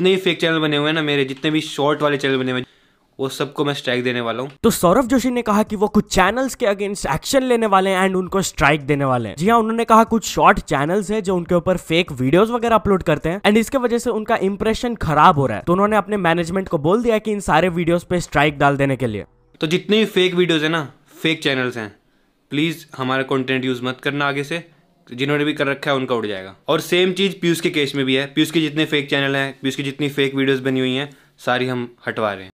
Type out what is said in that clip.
जितने भी fake channel बने हुए हैं ना मेरे जितने भी शॉर्ट वाले चैनल बने हुए हैं वो सबको मैं स्ट्राइक देने वाला हूँ तो सौरभ जोशी ने कहा कि वो कुछ चैनल्स के अगेंस्ट एक्शन लेने वाले हैं एंड उनको स्ट्राइक देने वाले हैं जी हाँ उन्होंने कहा कुछ शॉर्ट चैनल्स हैं जो उनके ऊपर फेक वीडियोस वगैरह अपलोड करते हैं एंड इसके वजह से उनका इंप्रेशन खराब हो रहा है तो उन्होंने अपने मैनेजमेंट को बोल दिया की इन सारे वीडियोज पे स्ट्राइक डाल देने के लिए तो जितने भी फेक वीडियोज है ना फेक चैनल्स हैं प्लीज हमारा कॉन्टेंट यूज मत करना आगे से जिन्होंने भी कर रखा है उनका उड़ जाएगा और सेम चीज पीयूष के केस में भी है पीयूष के जितने फेक चैनल हैं पीयूष की जितनी फेक वीडियोस बनी हुई हैं सारी हम हटवा रहे हैं